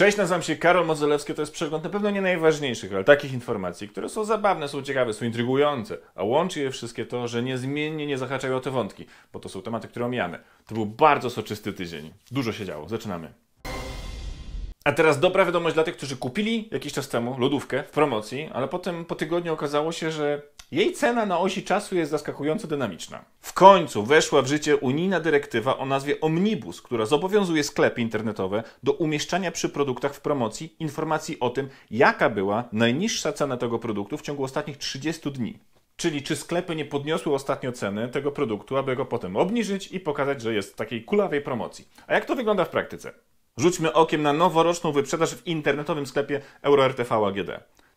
Cześć, nazywam się Karol Modzelewski, to jest przegląd na pewno nie najważniejszych, ale takich informacji, które są zabawne, są ciekawe, są intrygujące, a łączy je wszystkie to, że niezmiennie nie zahaczają o te wątki, bo to są tematy, które omijamy. To był bardzo soczysty tydzień. Dużo się działo. Zaczynamy. A teraz dobra wiadomość dla tych, którzy kupili jakiś czas temu lodówkę w promocji, ale potem po tygodniu okazało się, że jej cena na osi czasu jest zaskakująco dynamiczna. W końcu weszła w życie unijna dyrektywa o nazwie Omnibus, która zobowiązuje sklepy internetowe do umieszczania przy produktach w promocji informacji o tym, jaka była najniższa cena tego produktu w ciągu ostatnich 30 dni. Czyli czy sklepy nie podniosły ostatnio ceny tego produktu, aby go potem obniżyć i pokazać, że jest w takiej kulawej promocji. A jak to wygląda w praktyce? Rzućmy okiem na noworoczną wyprzedaż w internetowym sklepie EuroRTV AGD.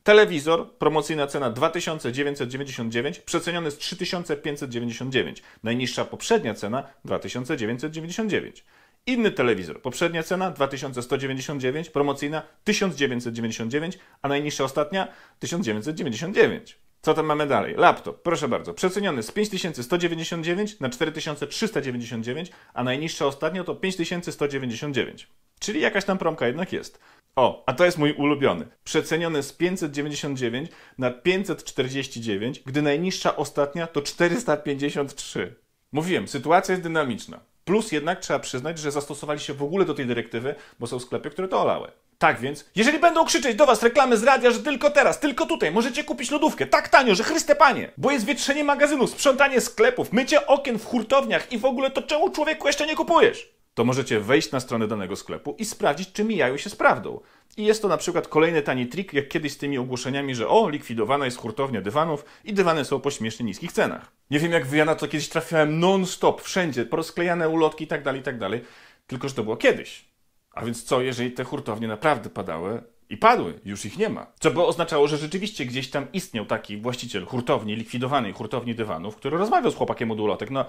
Telewizor, promocyjna cena 2999, przeceniony z 3599. Najniższa poprzednia cena 2999. Inny telewizor, poprzednia cena 2199, promocyjna 1999, a najniższa ostatnia 1999. Co tam mamy dalej? Laptop, proszę bardzo, przeceniony z 5199 na 4399, a najniższa ostatnio to 5199. Czyli jakaś tam promka jednak jest. O, a to jest mój ulubiony. Przeceniony z 599 na 549, gdy najniższa ostatnia to 453. Mówiłem, sytuacja jest dynamiczna. Plus jednak trzeba przyznać, że zastosowali się w ogóle do tej dyrektywy, bo są sklepy, które to olały. Tak więc, jeżeli będą krzyczeć do was reklamy z radia, że tylko teraz, tylko tutaj możecie kupić lodówkę tak tanio, że chryste panie, bo jest wietrzenie magazynów, sprzątanie sklepów, mycie okien w hurtowniach i w ogóle to czemu człowieku jeszcze nie kupujesz? to możecie wejść na stronę danego sklepu i sprawdzić, czy mijają się z prawdą. I jest to na przykład kolejny tani trik, jak kiedyś z tymi ogłoszeniami, że o, likwidowana jest hurtownia dywanów i dywany są po śmiesznie niskich cenach. Nie wiem jak wy, ja na to kiedyś trafiałem non-stop, wszędzie, porozklejane ulotki itd., tak itd., tak tylko że to było kiedyś. A więc co, jeżeli te hurtownie naprawdę padały i padły, już ich nie ma. Co by oznaczało, że rzeczywiście gdzieś tam istniał taki właściciel hurtowni likwidowanej, hurtowni dywanów, który rozmawiał z chłopakiem od ulotek. No,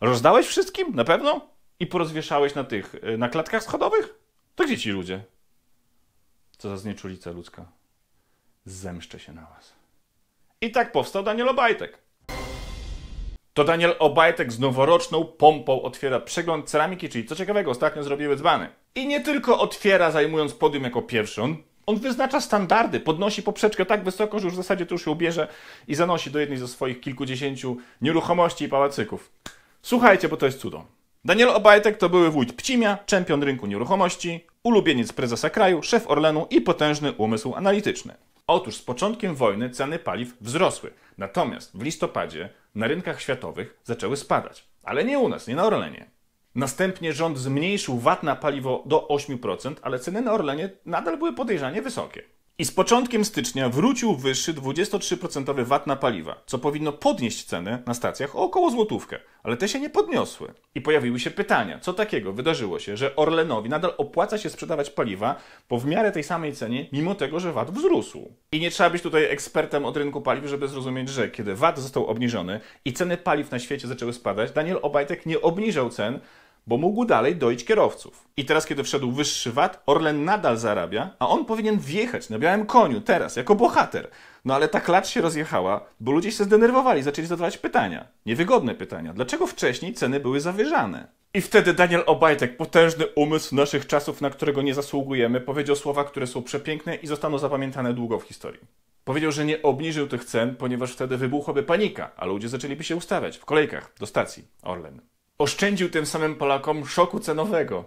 rozdałeś wszystkim? Na pewno? i porozwieszałeś na tych, y, na klatkach schodowych? To gdzie ci ludzie? Co za znieczulica ludzka. Zemszczę się na was. I tak powstał Daniel Obajtek. To Daniel Obajtek z noworoczną pompą otwiera przegląd ceramiki, czyli co ciekawego, ostatnio zrobiły dzbany. I nie tylko otwiera zajmując podium jako pierwszy, on, on wyznacza standardy, podnosi poprzeczkę tak wysoko, że już w zasadzie tu już się ubierze i zanosi do jednej ze swoich kilkudziesięciu nieruchomości i pałacyków. Słuchajcie, bo to jest cudo. Daniel Obajtek to były wójt Pcimia, czempion rynku nieruchomości, ulubieniec prezesa kraju, szef Orlenu i potężny umysł analityczny. Otóż z początkiem wojny ceny paliw wzrosły, natomiast w listopadzie na rynkach światowych zaczęły spadać. Ale nie u nas, nie na Orlenie. Następnie rząd zmniejszył VAT na paliwo do 8%, ale ceny na Orlenie nadal były podejrzanie wysokie. I z początkiem stycznia wrócił wyższy 23% VAT na paliwa, co powinno podnieść ceny na stacjach o około złotówkę, ale te się nie podniosły. I pojawiły się pytania, co takiego wydarzyło się, że Orlenowi nadal opłaca się sprzedawać paliwa po w miarę tej samej cenie, mimo tego, że VAT wzrósł. I nie trzeba być tutaj ekspertem od rynku paliw, żeby zrozumieć, że kiedy VAT został obniżony i ceny paliw na świecie zaczęły spadać, Daniel Obajtek nie obniżał cen, bo mógł dalej doić kierowców. I teraz, kiedy wszedł wyższy VAT, Orlen nadal zarabia, a on powinien wjechać na białym koniu teraz, jako bohater. No ale ta klacz się rozjechała, bo ludzie się zdenerwowali, zaczęli zadawać pytania. Niewygodne pytania. Dlaczego wcześniej ceny były zawyżane? I wtedy Daniel Obajtek, potężny umysł naszych czasów, na którego nie zasługujemy, powiedział słowa, które są przepiękne i zostaną zapamiętane długo w historii. Powiedział, że nie obniżył tych cen, ponieważ wtedy wybuchłaby panika, a ludzie zaczęliby się ustawiać w kolejkach do stacji Orlen oszczędził tym samym Polakom szoku cenowego.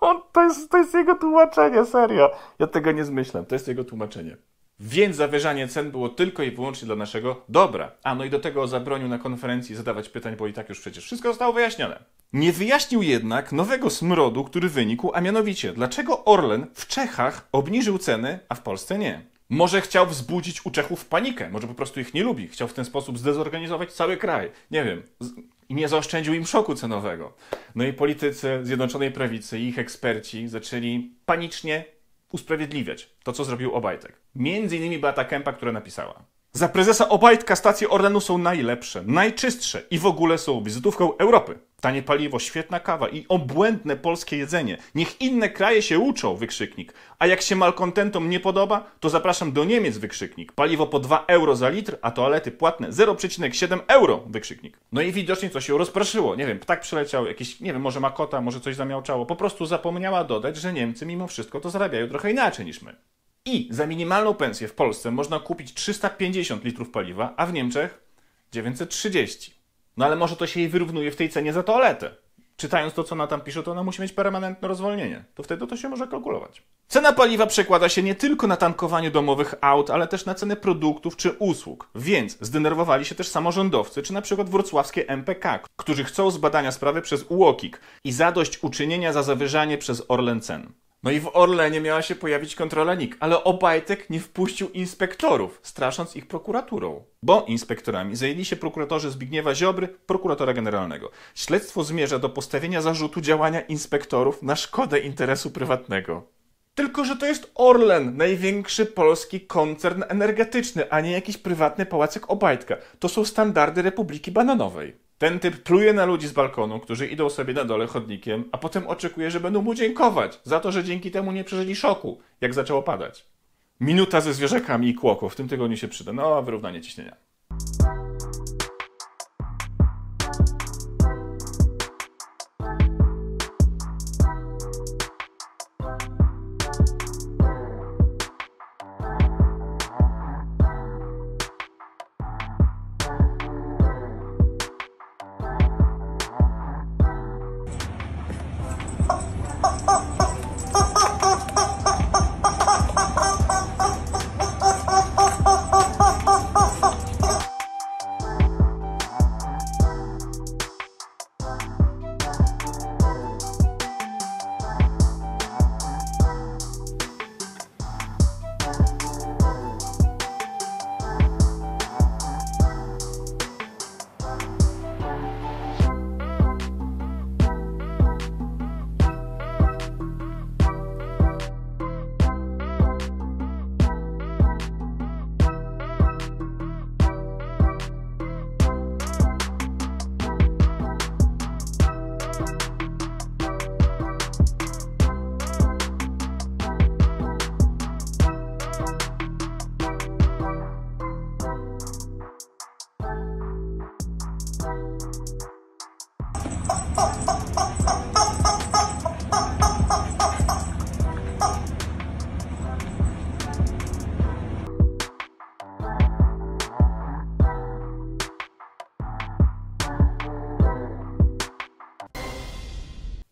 On, to, jest, to jest jego tłumaczenie, serio. Ja tego nie zmyślam, to jest jego tłumaczenie. Więc zawyżanie cen było tylko i wyłącznie dla naszego dobra. A no i do tego zabronił na konferencji zadawać pytań, bo i tak już przecież wszystko zostało wyjaśnione. Nie wyjaśnił jednak nowego smrodu, który wynikł, a mianowicie dlaczego Orlen w Czechach obniżył ceny, a w Polsce nie. Może chciał wzbudzić u Czechów panikę, może po prostu ich nie lubi, chciał w ten sposób zdezorganizować cały kraj. Nie wiem. Z i nie zaoszczędził im szoku cenowego. No i politycy Zjednoczonej Prawicy i ich eksperci zaczęli panicznie usprawiedliwiać to, co zrobił Obajtek. Między innymi Beata Kempa, która napisała za prezesa Obajtka stacje Orlenu są najlepsze, najczystsze i w ogóle są wizytówką Europy. Tanie paliwo, świetna kawa i obłędne polskie jedzenie. Niech inne kraje się uczą, wykrzyknik. A jak się malkontentom nie podoba, to zapraszam do Niemiec, wykrzyknik. Paliwo po 2 euro za litr, a toalety płatne 0,7 euro, wykrzyknik. No i widocznie coś się rozproszyło. Nie wiem, ptak przeleciał, jakiś, nie wiem, może makota, może coś zamiałczało. Po prostu zapomniała dodać, że Niemcy mimo wszystko to zarabiają trochę inaczej niż my. I za minimalną pensję w Polsce można kupić 350 litrów paliwa, a w Niemczech 930. No ale może to się jej wyrównuje w tej cenie za toaletę. Czytając to, co ona tam pisze, to ona musi mieć permanentne rozwolnienie. To wtedy to się może kalkulować. Cena paliwa przekłada się nie tylko na tankowanie domowych aut, ale też na ceny produktów czy usług. Więc zdenerwowali się też samorządowcy, czy na przykład wrocławskie MPK, którzy chcą zbadania sprawy przez UOKiK i zadość uczynienia za zawyżanie przez Orlen cen. No i w Orlenie miała się pojawić kontrola NIK, ale Obajtek nie wpuścił inspektorów, strasząc ich prokuraturą. Bo inspektorami zajęli się prokuratorzy Zbigniewa Ziobry, prokuratora generalnego. Śledztwo zmierza do postawienia zarzutu działania inspektorów na szkodę interesu prywatnego. Tylko, że to jest Orlen, największy polski koncern energetyczny, a nie jakiś prywatny pałacek Obajtka. To są standardy Republiki Bananowej. Ten typ pluje na ludzi z balkonu, którzy idą sobie na dole chodnikiem, a potem oczekuje, że będą mu dziękować za to, że dzięki temu nie przeżyli szoku, jak zaczęło padać. Minuta ze zwierzakami i kłoko, w tym tygodniu się przyda. No, wyrównanie ciśnienia.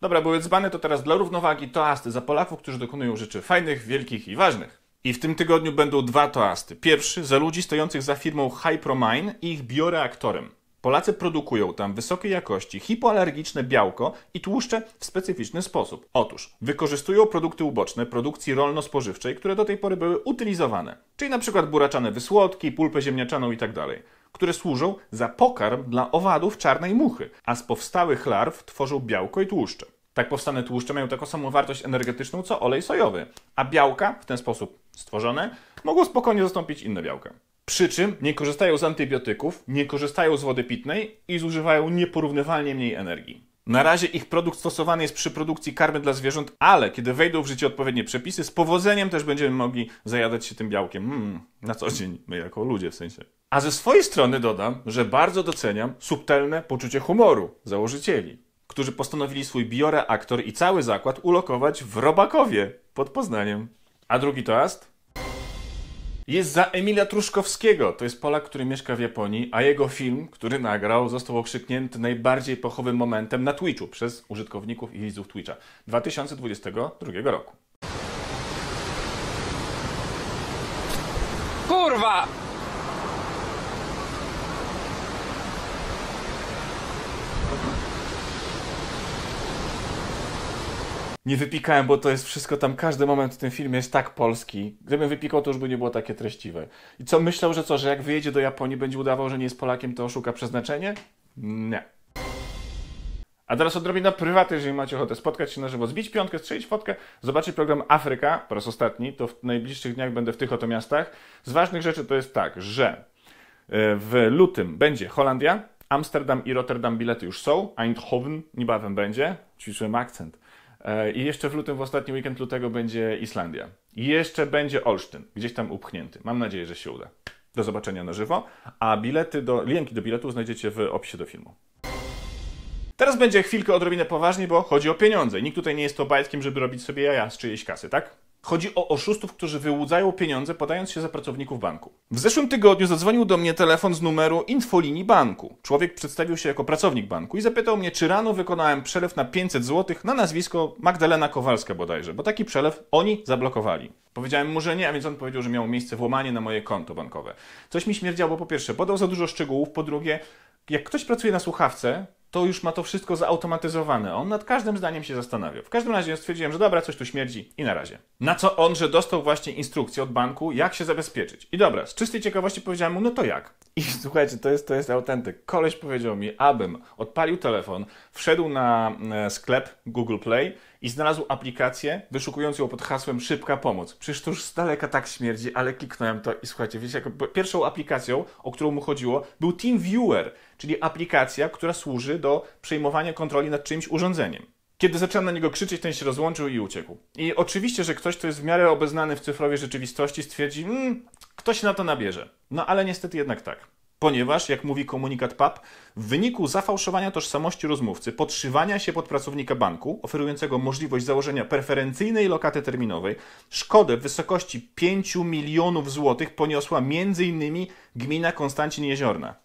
Dobra, były dzbany, to teraz dla równowagi toasty za Polaków, którzy dokonują rzeczy fajnych, wielkich i ważnych. I w tym tygodniu będą dwa toasty. Pierwszy za ludzi stojących za firmą Hypromine i ich bioreaktorem. Polacy produkują tam wysokiej jakości hipoalergiczne białko i tłuszcze w specyficzny sposób. Otóż wykorzystują produkty uboczne produkcji rolno-spożywczej, które do tej pory były utylizowane, czyli np. buraczane wysłodki, pulpę ziemniaczaną itd., tak które służą za pokarm dla owadów czarnej muchy, a z powstałych larw tworzą białko i tłuszcze. Tak powstane tłuszcze mają taką samą wartość energetyczną co olej sojowy, a białka w ten sposób stworzone mogą spokojnie zastąpić inne białka. Przy czym nie korzystają z antybiotyków, nie korzystają z wody pitnej i zużywają nieporównywalnie mniej energii. Na razie ich produkt stosowany jest przy produkcji karmy dla zwierząt, ale kiedy wejdą w życie odpowiednie przepisy, z powodzeniem też będziemy mogli zajadać się tym białkiem. Mm, na co dzień, my jako ludzie w sensie. A ze swojej strony dodam, że bardzo doceniam subtelne poczucie humoru założycieli którzy postanowili swój biorę, aktor i cały zakład ulokować w Robakowie pod Poznaniem. A drugi toast? Jest za Emilia Truszkowskiego. To jest Polak, który mieszka w Japonii, a jego film, który nagrał, został okrzyknięty najbardziej pochowym momentem na Twitchu przez użytkowników i widzów Twitcha 2022 roku. Kurwa! nie wypikałem, bo to jest wszystko tam, każdy moment w tym filmie jest tak polski. Gdybym wypikał, to już by nie było takie treściwe. I co, myślał, że co, że jak wyjedzie do Japonii, będzie udawał, że nie jest Polakiem, to oszuka przeznaczenie? Nie. A teraz odrobina prywaty, jeżeli macie ochotę spotkać się na żywo, zbić piątkę, strzelić fotkę, zobaczyć program Afryka, po raz ostatni, to w najbliższych dniach będę w tych oto miastach. Z ważnych rzeczy to jest tak, że e, w lutym będzie Holandia, Amsterdam i Rotterdam bilety już są, Eindhoven niebawem będzie, ćwiczyłem akcent. E, I jeszcze w lutym, w ostatni weekend lutego będzie Islandia. I jeszcze będzie Olsztyn, gdzieś tam upchnięty. Mam nadzieję, że się uda. Do zobaczenia na żywo, a bilety do, linki do biletu znajdziecie w opisie do filmu. Teraz będzie chwilkę odrobinę poważniej, bo chodzi o pieniądze. Nikt tutaj nie jest to bajkiem, żeby robić sobie jaja z czyjejś kasy, tak? Chodzi o oszustów, którzy wyłudzają pieniądze, podając się za pracowników banku. W zeszłym tygodniu zadzwonił do mnie telefon z numeru infolinii banku. Człowiek przedstawił się jako pracownik banku i zapytał mnie, czy rano wykonałem przelew na 500 zł na nazwisko Magdalena Kowalska bodajże, bo taki przelew oni zablokowali. Powiedziałem mu, że nie, a więc on powiedział, że miało miejsce włamanie na moje konto bankowe. Coś mi śmierdziało, bo po pierwsze podał za dużo szczegółów, po drugie, jak ktoś pracuje na słuchawce, to już ma to wszystko zautomatyzowane. On nad każdym zdaniem się zastanawiał. W każdym razie stwierdziłem, że dobra, coś tu śmierdzi i na razie. Na co on, że dostał właśnie instrukcję od banku, jak się zabezpieczyć. I dobra, z czystej ciekawości powiedziałem mu, no to jak? I słuchajcie, to jest, to jest autentyk. Koleś powiedział mi, abym odpalił telefon, wszedł na e, sklep Google Play i znalazł aplikację wyszukując ją pod hasłem Szybka Pomoc. Przecież to już z daleka tak śmierdzi, ale kliknąłem to i słuchajcie, wiecie, jako pierwszą aplikacją, o którą mu chodziło, był TeamViewer czyli aplikacja, która służy do przejmowania kontroli nad czyimś urządzeniem. Kiedy zacząłem na niego krzyczeć, ten się rozłączył i uciekł. I oczywiście, że ktoś, kto jest w miarę obeznany w cyfrowej rzeczywistości, stwierdzi, mmm, kto się na to nabierze. No ale niestety jednak tak. Ponieważ, jak mówi komunikat PAP, w wyniku zafałszowania tożsamości rozmówcy, podszywania się pod pracownika banku, oferującego możliwość założenia preferencyjnej lokaty terminowej, szkodę w wysokości 5 milionów złotych poniosła m.in. gmina Konstancin Jeziorna.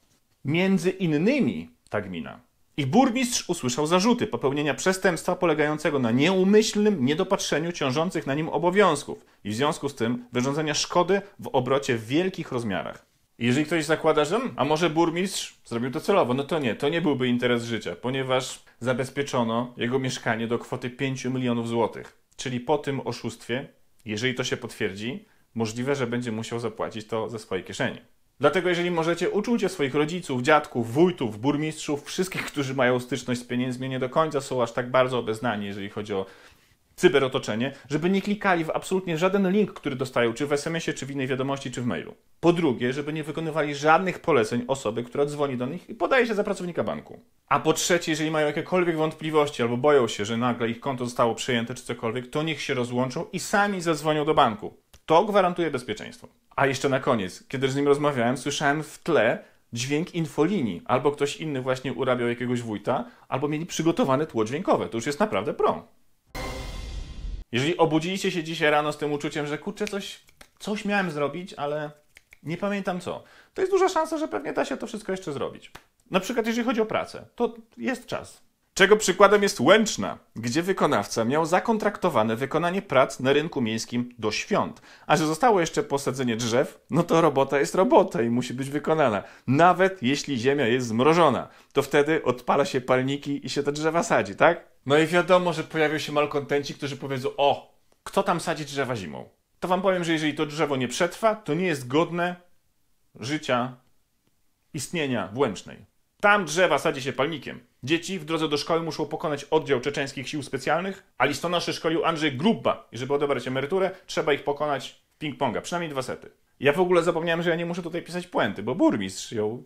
Między innymi ta gmina. Ich burmistrz usłyszał zarzuty popełnienia przestępstwa polegającego na nieumyślnym niedopatrzeniu ciążących na nim obowiązków i w związku z tym wyrządzenia szkody w obrocie w wielkich rozmiarach. jeżeli ktoś zakłada, że hmm, a może burmistrz zrobił to celowo, no to nie, to nie byłby interes życia, ponieważ zabezpieczono jego mieszkanie do kwoty 5 milionów złotych. Czyli po tym oszustwie, jeżeli to się potwierdzi, możliwe, że będzie musiał zapłacić to ze swojej kieszeni. Dlatego jeżeli możecie, uczulcie swoich rodziców, dziadków, wójtów, burmistrzów, wszystkich, którzy mają styczność z pieniędzmi, nie do końca są aż tak bardzo obeznani, jeżeli chodzi o cyberotoczenie, żeby nie klikali w absolutnie żaden link, który dostają, czy w SMS-ie, czy w innej wiadomości, czy w mailu. Po drugie, żeby nie wykonywali żadnych poleceń osoby, która dzwoni do nich i podaje się za pracownika banku. A po trzecie, jeżeli mają jakiekolwiek wątpliwości albo boją się, że nagle ich konto zostało przejęte czy cokolwiek, to niech się rozłączą i sami zadzwonią do banku. To gwarantuje bezpieczeństwo. A jeszcze na koniec, kiedy z nim rozmawiałem, słyszałem w tle dźwięk infolinii. Albo ktoś inny właśnie urabiał jakiegoś wójta, albo mieli przygotowane tło dźwiękowe. To już jest naprawdę prom. Jeżeli obudziliście się dzisiaj rano z tym uczuciem, że kurczę, coś, coś miałem zrobić, ale nie pamiętam co, to jest duża szansa, że pewnie da się to wszystko jeszcze zrobić. Na przykład, jeżeli chodzi o pracę, to jest czas. Czego przykładem jest Łęczna, gdzie wykonawca miał zakontraktowane wykonanie prac na rynku miejskim do świąt. A że zostało jeszcze posadzenie drzew, no to robota jest robota i musi być wykonana. Nawet jeśli ziemia jest zmrożona, to wtedy odpala się palniki i się te drzewa sadzi, tak? No i wiadomo, że pojawią się malkontenci, którzy powiedzą: O, kto tam sadzi drzewa zimą? To wam powiem, że jeżeli to drzewo nie przetrwa, to nie jest godne życia, istnienia w Łęcznej. Tam drzewa sadzi się palnikiem. Dzieci w drodze do szkoły muszą pokonać oddział czeczeńskich sił specjalnych, a listonosze szkolił Andrzej Grubba i żeby odebrać emeryturę, trzeba ich pokonać ping-ponga, przynajmniej dwa sety. Ja w ogóle zapomniałem, że ja nie muszę tutaj pisać puenty, bo burmistrz ją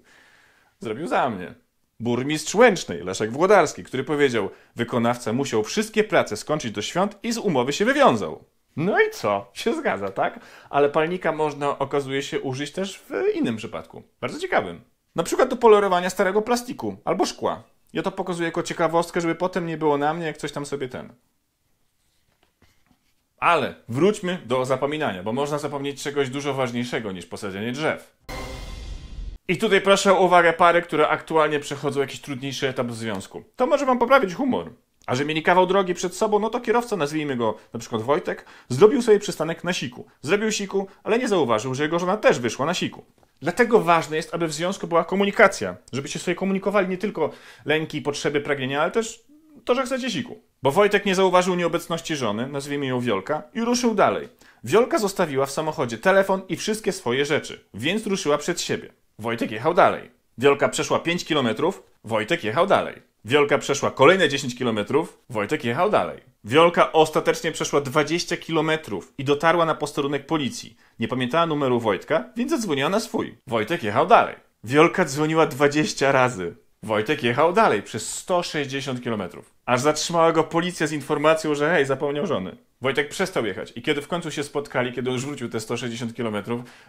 zrobił za mnie. Burmistrz Łęcznej, Leszek Włodarski, który powiedział, wykonawca musiał wszystkie prace skończyć do świąt i z umowy się wywiązał. No i co? Się zgadza, tak? Ale palnika można, okazuje się, użyć też w innym przypadku. Bardzo ciekawym. Na przykład do polerowania starego plastiku albo szkła. Ja to pokazuję jako ciekawostkę, żeby potem nie było na mnie, jak coś tam sobie ten. Ale wróćmy do zapominania, bo można zapomnieć czegoś dużo ważniejszego niż posadzenie drzew. I tutaj proszę o uwagę pary, które aktualnie przechodzą jakiś trudniejszy etap w związku. To może wam poprawić humor. A że mieli kawał drogi przed sobą, no to kierowca, nazwijmy go na przykład Wojtek, zrobił sobie przystanek na siku. Zrobił siku, ale nie zauważył, że jego żona też wyszła na siku. Dlatego ważne jest, aby w związku była komunikacja, żebyście sobie komunikowali nie tylko lęki, potrzeby, pragnienia, ale też to, że chcecie siku. Bo Wojtek nie zauważył nieobecności żony, nazwijmy ją Wiolka, i ruszył dalej. Wiolka zostawiła w samochodzie telefon i wszystkie swoje rzeczy, więc ruszyła przed siebie. Wojtek jechał dalej. Wiolka przeszła 5 kilometrów, Wojtek jechał dalej. Wiolka przeszła kolejne 10 km, Wojtek jechał dalej. Wiolka ostatecznie przeszła 20 km i dotarła na posterunek policji. Nie pamiętała numeru Wojtka, więc zadzwoniła na swój. Wojtek jechał dalej. Wiolka dzwoniła 20 razy. Wojtek jechał dalej przez 160 km, aż zatrzymała go policja z informacją, że hej, zapomniał żony. Wojtek przestał jechać i kiedy w końcu się spotkali, kiedy już wrócił te 160 km,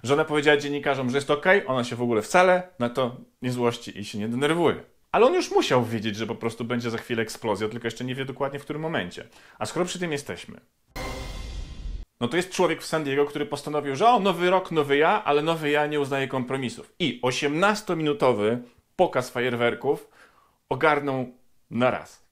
żona powiedziała dziennikarzom, że jest okej, okay, ona się w ogóle wcale na to nie złości i się nie denerwuje. Ale on już musiał wiedzieć, że po prostu będzie za chwilę eksplozja, tylko jeszcze nie wie dokładnie w którym momencie. A skoro przy tym jesteśmy, no to jest człowiek w San Diego, który postanowił, że o, nowy rok, nowy ja, ale nowy ja nie uznaje kompromisów. I 18-minutowy pokaz fajerwerków ogarnął na raz.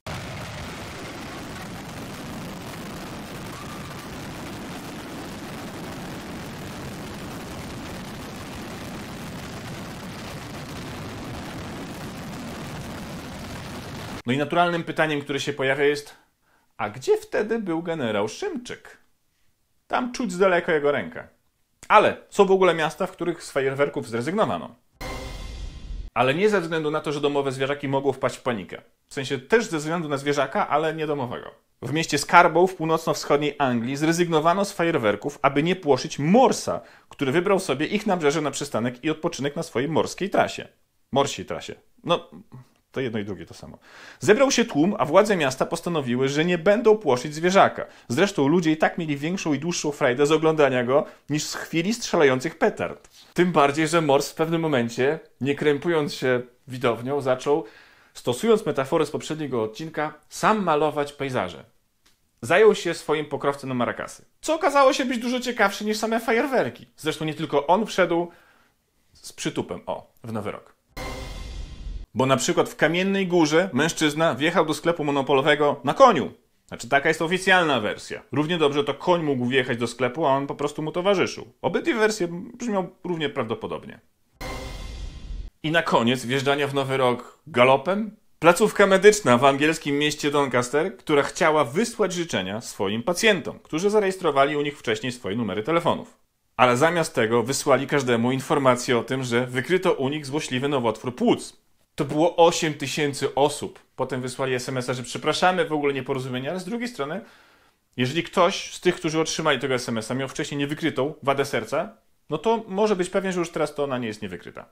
No i naturalnym pytaniem, które się pojawia jest, a gdzie wtedy był generał Szymczyk? Tam czuć z daleka jego rękę. Ale co w ogóle miasta, w których z fajerwerków zrezygnowano. Ale nie ze względu na to, że domowe zwierzaki mogą wpaść w panikę. W sensie też ze względu na zwierzaka, ale nie domowego. W mieście Scarborough w północno-wschodniej Anglii zrezygnowano z fajerwerków, aby nie płoszyć morsa, który wybrał sobie ich nabrzeże na przystanek i odpoczynek na swojej morskiej trasie. Morsiej trasie. No, to jedno i drugie to samo. Zebrał się tłum, a władze miasta postanowiły, że nie będą płoszyć zwierzaka. Zresztą ludzie i tak mieli większą i dłuższą frajdę z oglądania go niż z chwili strzelających petard. Tym bardziej, że Morse w pewnym momencie, nie krępując się widownią, zaczął, stosując metaforę z poprzedniego odcinka, sam malować pejzaże. Zajął się swoim pokrowcem na marakasy, co okazało się być dużo ciekawsze niż same fajerwerki. Zresztą nie tylko on wszedł z przytupem, o, w nowy rok. Bo na przykład w Kamiennej Górze mężczyzna wjechał do sklepu monopolowego na koniu. Znaczy, taka jest oficjalna wersja. Równie dobrze to koń mógł wjechać do sklepu, a on po prostu mu towarzyszył. Obydwie wersje brzmią równie prawdopodobnie. I na koniec wjeżdżania w nowy rok galopem? Placówka medyczna w angielskim mieście Doncaster, która chciała wysłać życzenia swoim pacjentom, którzy zarejestrowali u nich wcześniej swoje numery telefonów. Ale zamiast tego wysłali każdemu informację o tym, że wykryto u nich złośliwy nowotwór płuc, to było 8 tysięcy osób. Potem wysłali SMS-a, że przepraszamy, w ogóle nieporozumienie, ale z drugiej strony, jeżeli ktoś z tych, którzy otrzymali tego SMS-a, miał wcześniej niewykrytą wadę serca, no to może być pewien, że już teraz to ona nie jest niewykryta.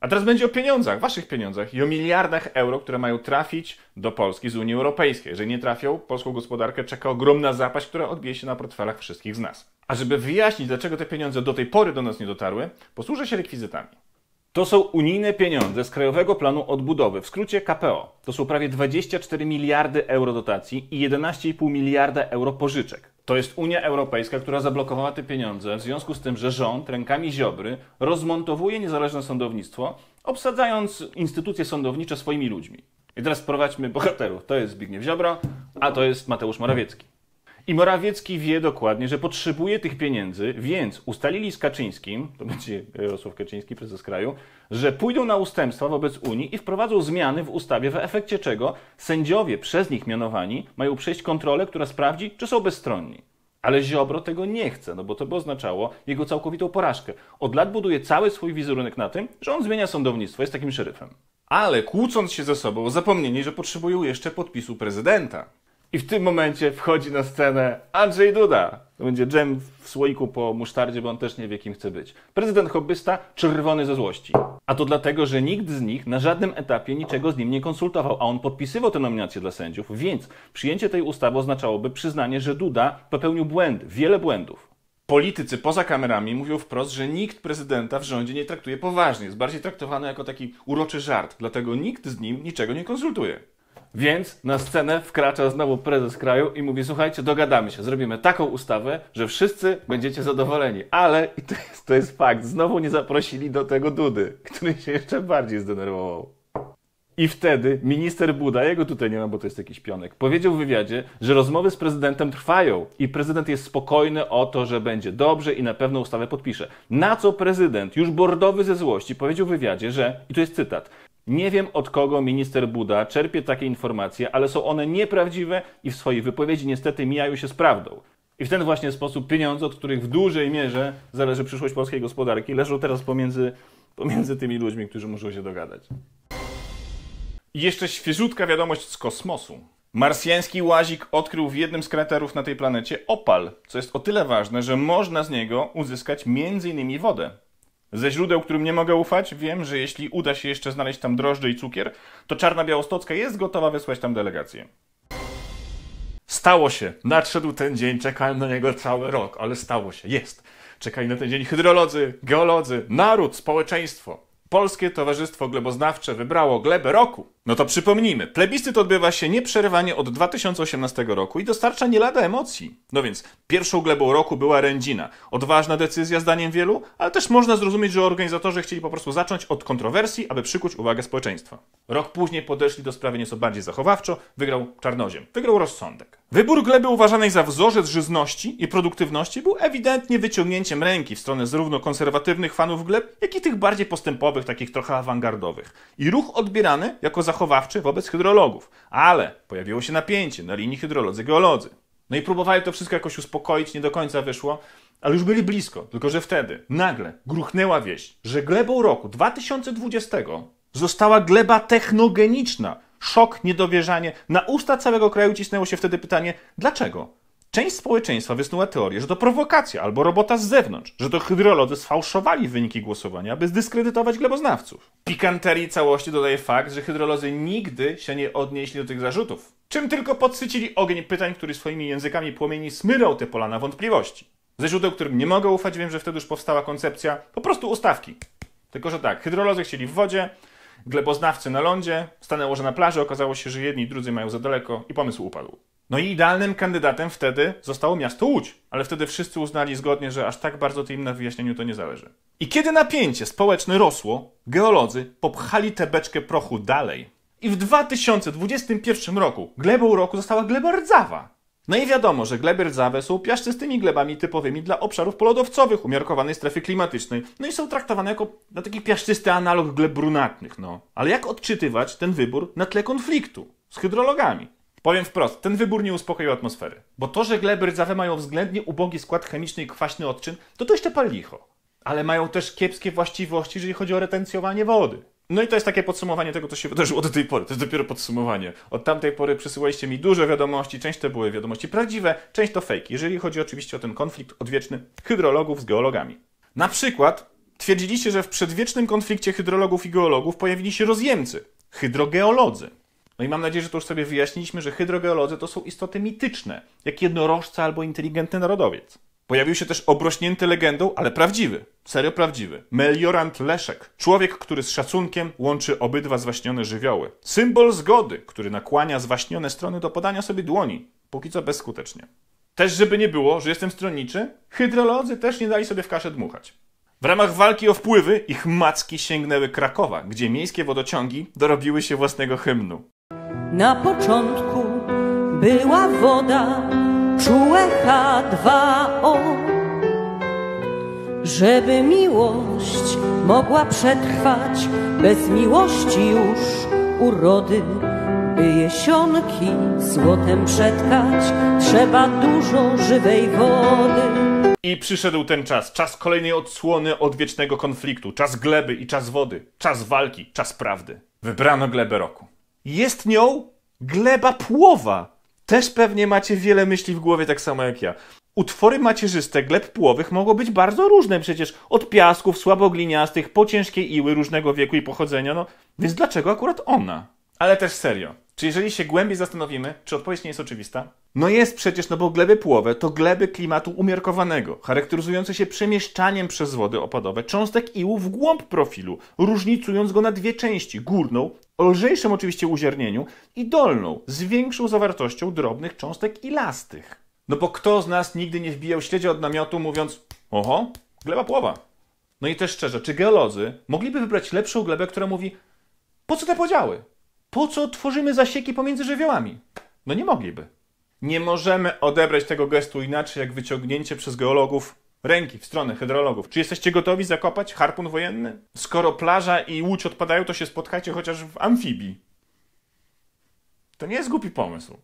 A teraz będzie o pieniądzach, waszych pieniądzach i o miliardach euro, które mają trafić do Polski z Unii Europejskiej. Jeżeli nie trafią, polską gospodarkę czeka ogromna zapaść, która odbije się na portfelach wszystkich z nas. A żeby wyjaśnić, dlaczego te pieniądze do tej pory do nas nie dotarły, posłużę się rekwizytami. To są unijne pieniądze z Krajowego Planu Odbudowy, w skrócie KPO. To są prawie 24 miliardy euro dotacji i 11,5 miliarda euro pożyczek. To jest Unia Europejska, która zablokowała te pieniądze w związku z tym, że rząd rękami Ziobry rozmontowuje niezależne sądownictwo, obsadzając instytucje sądownicze swoimi ludźmi. I teraz wprowadźmy bohaterów. To jest Zbigniew Ziobro, a to jest Mateusz Morawiecki. I Morawiecki wie dokładnie, że potrzebuje tych pieniędzy, więc ustalili z Kaczyńskim, to będzie Jarosław Kaczyński, prezes kraju, że pójdą na ustępstwa wobec Unii i wprowadzą zmiany w ustawie, w efekcie czego sędziowie przez nich mianowani mają przejść kontrolę, która sprawdzi, czy są bezstronni. Ale Ziobro tego nie chce, no bo to by oznaczało jego całkowitą porażkę. Od lat buduje cały swój wizerunek na tym, że on zmienia sądownictwo, jest takim szeryfem. Ale kłócąc się ze sobą, zapomnieli, że potrzebują jeszcze podpisu prezydenta. I w tym momencie wchodzi na scenę Andrzej Duda. To będzie dżem w słoiku po musztardzie, bo on też nie wie, kim chce być. Prezydent hobbysta czerwony ze złości. A to dlatego, że nikt z nich na żadnym etapie niczego z nim nie konsultował, a on podpisywał te nominacje dla sędziów, więc przyjęcie tej ustawy oznaczałoby przyznanie, że Duda popełnił błędy, wiele błędów. Politycy poza kamerami mówią wprost, że nikt prezydenta w rządzie nie traktuje poważnie. Jest bardziej traktowany jako taki uroczy żart, dlatego nikt z nim niczego nie konsultuje. Więc na scenę wkracza znowu prezes kraju i mówi: Słuchajcie, dogadamy się, zrobimy taką ustawę, że wszyscy będziecie zadowoleni. Ale, i to jest, to jest fakt, znowu nie zaprosili do tego Dudy, który się jeszcze bardziej zdenerwował. I wtedy minister Buda, jego tutaj nie ma, bo to jest jakiś pionek, powiedział w wywiadzie, że rozmowy z prezydentem trwają i prezydent jest spokojny o to, że będzie dobrze i na pewno ustawę podpisze. Na co prezydent, już bordowy ze złości, powiedział w wywiadzie, że, i to jest cytat, nie wiem od kogo minister Buda czerpie takie informacje, ale są one nieprawdziwe i w swojej wypowiedzi niestety mijają się z prawdą. I w ten właśnie sposób pieniądze, od których w dużej mierze zależy przyszłość polskiej gospodarki, leżą teraz pomiędzy, pomiędzy tymi ludźmi, którzy muszą się dogadać. I jeszcze świeżutka wiadomość z kosmosu. Marsjański łazik odkrył w jednym z kraterów na tej planecie opal, co jest o tyle ważne, że można z niego uzyskać m.in. wodę. Ze źródeł, którym nie mogę ufać, wiem, że jeśli uda się jeszcze znaleźć tam drożdże i cukier, to Czarna Białostocka jest gotowa wysłać tam delegację. Stało się. Nadszedł ten dzień, czekałem na niego cały rok, ale stało się. Jest. Czekali na ten dzień hydrolodzy, geolodzy, naród, społeczeństwo. Polskie Towarzystwo Gleboznawcze wybrało glebę roku. No to przypomnijmy, plebiscyt odbywa się nieprzerwanie od 2018 roku i dostarcza nie lada emocji. No więc pierwszą glebą roku była Rędzina. Odważna decyzja zdaniem wielu, ale też można zrozumieć, że organizatorzy chcieli po prostu zacząć od kontrowersji, aby przykuć uwagę społeczeństwa. Rok później podeszli do sprawy nieco bardziej zachowawczo, wygrał Czarnoziem, wygrał rozsądek. Wybór gleby uważanej za wzorzec żyzności i produktywności był ewidentnie wyciągnięciem ręki w stronę zarówno konserwatywnych fanów gleb, jak i tych bardziej postępowych, takich trochę awangardowych. I ruch odbierany jako za zachowawczy wobec hydrologów. Ale pojawiło się napięcie na linii hydrolodzy-geolodzy. No i próbowali to wszystko jakoś uspokoić, nie do końca wyszło, ale już byli blisko. Tylko, że wtedy nagle gruchnęła wieść, że glebą roku 2020 została gleba technogeniczna. Szok, niedowierzanie. Na usta całego kraju cisnęło się wtedy pytanie, dlaczego? Część społeczeństwa wysnuła teorię, że to prowokacja albo robota z zewnątrz, że to hydrolodzy sfałszowali wyniki głosowania, aby zdyskredytować gleboznawców. Pikanterii całości dodaje fakt, że hydrolodzy nigdy się nie odnieśli do tych zarzutów, czym tylko podsycili ogień pytań, który swoimi językami płomieni smyrał te polana wątpliwości. Ze źródeł, którym nie mogę ufać, wiem, że wtedy już powstała koncepcja po prostu ustawki. Tylko, że tak, hydrolodzy chcieli w wodzie, gleboznawcy na lądzie, stanęło, że na plaży okazało się, że jedni i drudzy mają za daleko i pomysł upadł. No i idealnym kandydatem wtedy zostało miasto Łódź, ale wtedy wszyscy uznali zgodnie, że aż tak bardzo to im na wyjaśnieniu to nie zależy. I kiedy napięcie społeczne rosło, geolodzy popchali tę beczkę prochu dalej. I w 2021 roku glebą roku została gleba rdzawa. No i wiadomo, że gleby rdzawe są piaszczystymi glebami typowymi dla obszarów polodowcowych umiarkowanej strefy klimatycznej, no i są traktowane jako na no, taki piaszczysty analog gleb brunatnych, no. Ale jak odczytywać ten wybór na tle konfliktu z hydrologami? Powiem wprost, ten wybór nie uspokoił atmosfery, bo to, że gleby rdzawe mają względnie ubogi skład chemiczny i kwaśny odczyn, to to jeszcze pal licho. Ale mają też kiepskie właściwości, jeżeli chodzi o retencjowanie wody. No i to jest takie podsumowanie tego, co się wydarzyło do tej pory. To jest dopiero podsumowanie. Od tamtej pory przysyłaliście mi dużo wiadomości, część to były wiadomości prawdziwe, część to fake, jeżeli chodzi oczywiście o ten konflikt odwieczny hydrologów z geologami. Na przykład twierdziliście, że w przedwiecznym konflikcie hydrologów i geologów pojawili się rozjemcy, hydrogeolodzy. No i mam nadzieję, że to już sobie wyjaśniliśmy, że hydrogeolodzy to są istoty mityczne, jak jednorożca albo inteligentny narodowiec. Pojawił się też obrośnięty legendą, ale prawdziwy, serio prawdziwy, Meliorant Leszek. Człowiek, który z szacunkiem łączy obydwa zwaśnione żywioły. Symbol zgody, który nakłania zwaśnione strony do podania sobie dłoni. Póki co bezskutecznie. Też żeby nie było, że jestem stronniczy, hydrolodzy też nie dali sobie w kaszę dmuchać. W ramach walki o wpływy ich macki sięgnęły Krakowa, gdzie miejskie wodociągi dorobiły się własnego hymnu. Na początku była woda, czułe H2O. Żeby miłość mogła przetrwać, bez miłości już urody, by jesionki złotem przetkać, trzeba dużo żywej wody. I przyszedł ten czas, czas kolejnej odsłony odwiecznego konfliktu, czas gleby i czas wody, czas walki, czas prawdy. Wybrano glebę roku. Jest nią gleba płowa. Też pewnie macie wiele myśli w głowie, tak samo jak ja. Utwory macierzyste gleb płowych mogą być bardzo różne przecież. Od piasków, słabogliniastych, po ciężkie iły różnego wieku i pochodzenia. No, więc dlaczego akurat ona? Ale też serio. Czy jeżeli się głębiej zastanowimy, czy odpowiedź nie jest oczywista? No jest przecież, no bo gleby płowe to gleby klimatu umiarkowanego, charakteryzujące się przemieszczaniem przez wody opadowe cząstek ił w głąb profilu, różnicując go na dwie części, górną lżejszym oczywiście uziernieniu i dolną, z większą zawartością drobnych cząstek ilastych. No bo kto z nas nigdy nie wbijał śledzia od namiotu mówiąc oho, gleba płowa. No i też szczerze, czy geolodzy mogliby wybrać lepszą glebę, która mówi po co te podziały? Po co tworzymy zasieki pomiędzy żywiołami? No nie mogliby. Nie możemy odebrać tego gestu inaczej jak wyciągnięcie przez geologów Ręki w stronę hydrologów. Czy jesteście gotowi zakopać harpun wojenny? Skoro plaża i łódź odpadają, to się spotkajcie chociaż w amfibii. To nie jest głupi pomysł.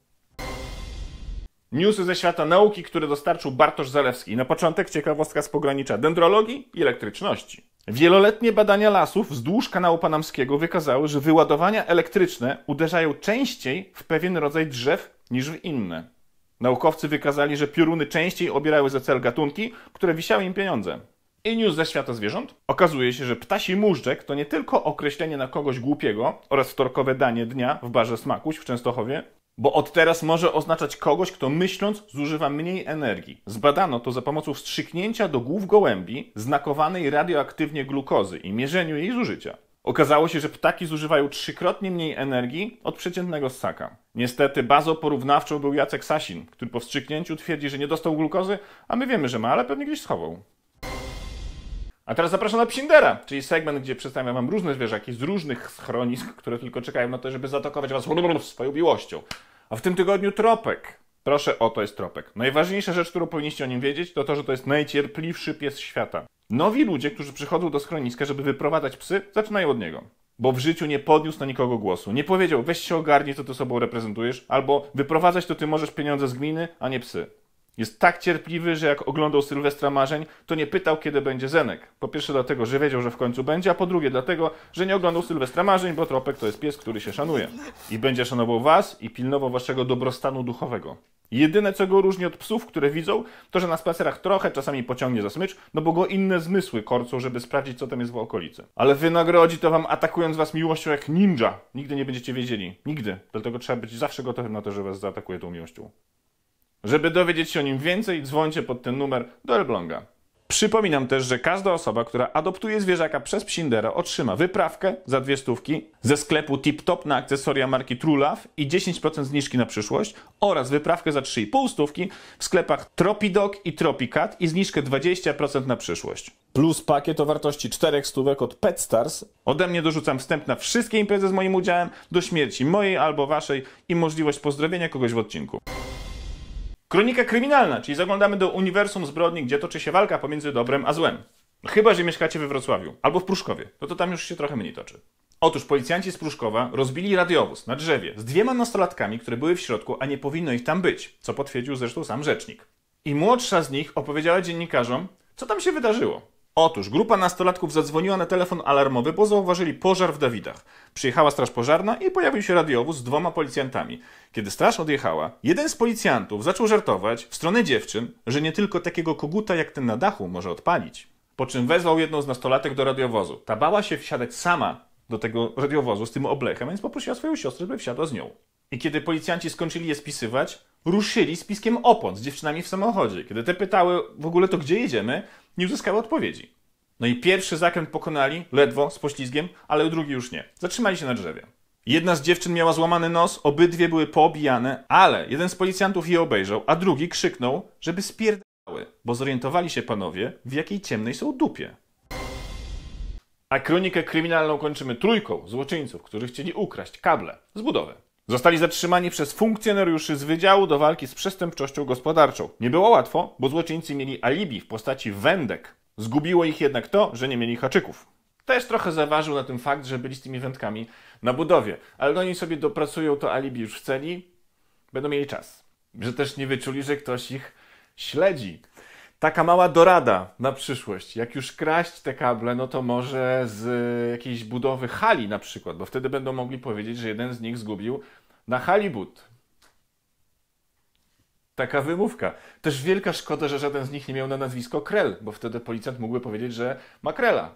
Newsy ze świata nauki, które dostarczył Bartosz Zalewski. Na początek ciekawostka z pogranicza dendrologii i elektryczności. Wieloletnie badania lasów wzdłuż kanału panamskiego wykazały, że wyładowania elektryczne uderzają częściej w pewien rodzaj drzew niż w inne. Naukowcy wykazali, że pioruny częściej obierały za cel gatunki, które wisiały im pieniądze. I news ze świata zwierząt. Okazuje się, że ptasi móżdżek to nie tylko określenie na kogoś głupiego oraz wtorkowe danie dnia w barze Smakuś w Częstochowie, bo od teraz może oznaczać kogoś, kto myśląc zużywa mniej energii. Zbadano to za pomocą wstrzyknięcia do głów gołębi znakowanej radioaktywnie glukozy i mierzeniu jej zużycia. Okazało się, że ptaki zużywają trzykrotnie mniej energii od przeciętnego ssaka. Niestety bazą porównawczą był Jacek Sasin, który po wstrzyknięciu twierdzi, że nie dostał glukozy, a my wiemy, że ma, ale pewnie gdzieś schował. A teraz zapraszam na Psindera, czyli segment, gdzie przedstawiam Wam różne zwierzaki z różnych schronisk, które tylko czekają na to, żeby zaatakować Was swoją miłością. A w tym tygodniu tropek. Proszę, o to jest tropek. Najważniejsza rzecz, którą powinniście o nim wiedzieć, to to, że to jest najcierpliwszy pies świata. Nowi ludzie, którzy przychodzą do schroniska, żeby wyprowadzać psy, zaczynają od niego. Bo w życiu nie podniósł na nikogo głosu. Nie powiedział, weź się ogarnij, co ty sobą reprezentujesz, albo wyprowadzać to ty możesz pieniądze z gminy, a nie psy. Jest tak cierpliwy, że jak oglądał Sylwestra Marzeń, to nie pytał, kiedy będzie Zenek. Po pierwsze dlatego, że wiedział, że w końcu będzie, a po drugie dlatego, że nie oglądał Sylwestra Marzeń, bo Tropek to jest pies, który się szanuje. I będzie szanował was i pilnował waszego dobrostanu duchowego. Jedyne, co go różni od psów, które widzą, to, że na spacerach trochę czasami pociągnie za smycz, no bo go inne zmysły korcą, żeby sprawdzić, co tam jest w okolicy. Ale wynagrodzi to wam, atakując was miłością jak ninja. Nigdy nie będziecie wiedzieli. Nigdy. Dlatego trzeba być zawsze gotowym na to, że was zaatakuje tą miłością. Żeby dowiedzieć się o nim więcej, dzwońcie pod ten numer do Elbląga. Przypominam też, że każda osoba, która adoptuje zwierzaka przez Psindera, otrzyma wyprawkę za dwie stówki ze sklepu Tip Top na akcesoria marki Trulaw i 10% zniżki na przyszłość oraz wyprawkę za 3,5 stówki w sklepach Tropidog i Tropicat i zniżkę 20% na przyszłość. Plus pakiet o wartości 4 stówek od PetStars. Ode mnie dorzucam wstęp na wszystkie imprezy z moim udziałem do śmierci mojej albo waszej i możliwość pozdrowienia kogoś w odcinku. Kronika kryminalna, czyli zaglądamy do uniwersum zbrodni, gdzie toczy się walka pomiędzy dobrem a złem. No chyba, że mieszkacie we Wrocławiu albo w Pruszkowie, no to tam już się trochę mniej toczy. Otóż policjanci z Pruszkowa rozbili radiowóz na drzewie z dwiema nastolatkami, które były w środku, a nie powinno ich tam być, co potwierdził zresztą sam rzecznik. I młodsza z nich opowiedziała dziennikarzom, co tam się wydarzyło. Otóż grupa nastolatków zadzwoniła na telefon alarmowy, bo zauważyli pożar w Dawidach. Przyjechała straż pożarna i pojawił się radiowóz z dwoma policjantami. Kiedy straż odjechała, jeden z policjantów zaczął żartować w stronę dziewczyn, że nie tylko takiego koguta jak ten na dachu może odpalić. Po czym wezwał jedną z nastolatek do radiowozu. Ta bała się wsiadać sama do tego radiowozu z tym oblechem, więc poprosiła swoją siostrę, by wsiadła z nią. I kiedy policjanci skończyli je spisywać, ruszyli z piskiem opon z dziewczynami w samochodzie. Kiedy te pytały w ogóle to, gdzie jedziemy, nie uzyskały odpowiedzi. No i pierwszy zakręt pokonali, ledwo, z poślizgiem, ale drugi już nie. Zatrzymali się na drzewie. Jedna z dziewczyn miała złamany nos, obydwie były poobijane, ale jeden z policjantów je obejrzał, a drugi krzyknął, żeby spierdały, bo zorientowali się panowie, w jakiej ciemnej są dupie. A kronikę kryminalną kończymy trójką złoczyńców, którzy chcieli ukraść kable z budowy. Zostali zatrzymani przez funkcjonariuszy z Wydziału do Walki z Przestępczością Gospodarczą. Nie było łatwo, bo złoczyńcy mieli alibi w postaci wędek. Zgubiło ich jednak to, że nie mieli haczyków. Też trochę zaważył na tym fakt, że byli z tymi wędkami na budowie, ale oni sobie dopracują to alibi już w celi, będą mieli czas. Że też nie wyczuli, że ktoś ich śledzi. Taka mała dorada na przyszłość. Jak już kraść te kable, no to może z jakiejś budowy hali na przykład, bo wtedy będą mogli powiedzieć, że jeden z nich zgubił na halibut. Taka wymówka. Też wielka szkoda, że żaden z nich nie miał na nazwisko Krell, bo wtedy policjant mógłby powiedzieć, że ma Krela.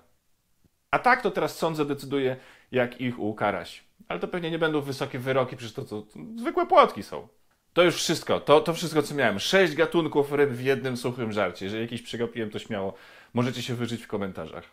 A tak to teraz sądzę decyduje, jak ich ukarać. Ale to pewnie nie będą wysokie wyroki, przecież to, to, to zwykłe płotki są. To już wszystko. To, to wszystko, co miałem. Sześć gatunków ryb w jednym suchym żarcie. Jeżeli jakiś przegapiłem, to śmiało możecie się wyżyć w komentarzach.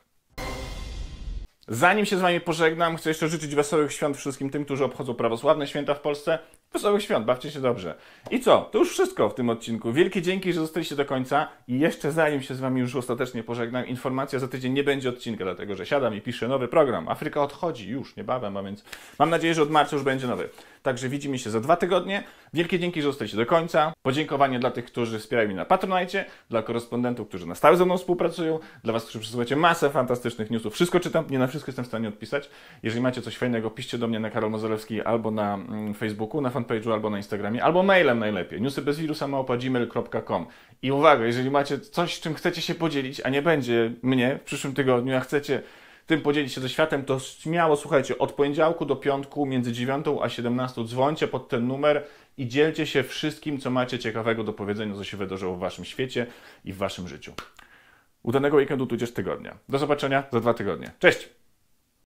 Zanim się z Wami pożegnam, chcę jeszcze życzyć wesołych świąt wszystkim tym, którzy obchodzą prawosławne święta w Polsce. Wesołych świąt, bawcie się dobrze. I co? To już wszystko w tym odcinku. Wielkie dzięki, że zostaliście do końca. I jeszcze zanim się z Wami już ostatecznie pożegnam, informacja za tydzień nie będzie odcinka, dlatego że siadam i piszę nowy program. Afryka odchodzi już niebawem, a więc mam nadzieję, że od marca już będzie nowy. Także widzimy się za dwa tygodnie. Wielkie dzięki, że zostaliście do końca. Podziękowanie dla tych, którzy wspierają mnie na Patronite, dla korespondentów, którzy na stałe ze mną współpracują, dla Was, którzy przesyłacie masę fantastycznych newsów. Wszystko czytam, nie na wszystko jestem w stanie odpisać. Jeżeli macie coś fajnego, piszcie do mnie na Karol Mozolewski albo na mm, Facebooku, na fanpage'u, albo na Instagramie, albo mailem najlepiej. Newsy bez wirusa gmail.com. I uwaga, jeżeli macie coś, czym chcecie się podzielić, a nie będzie mnie w przyszłym tygodniu, a chcecie tym podzielić się ze światem, to śmiało słuchajcie, od poniedziałku do piątku między 9 a 17 dzwońcie pod ten numer i dzielcie się wszystkim, co macie ciekawego do powiedzenia, co się wydarzyło w waszym świecie i w waszym życiu. Udanego weekendu tudzież tygodnia. Do zobaczenia za dwa tygodnie. Cześć!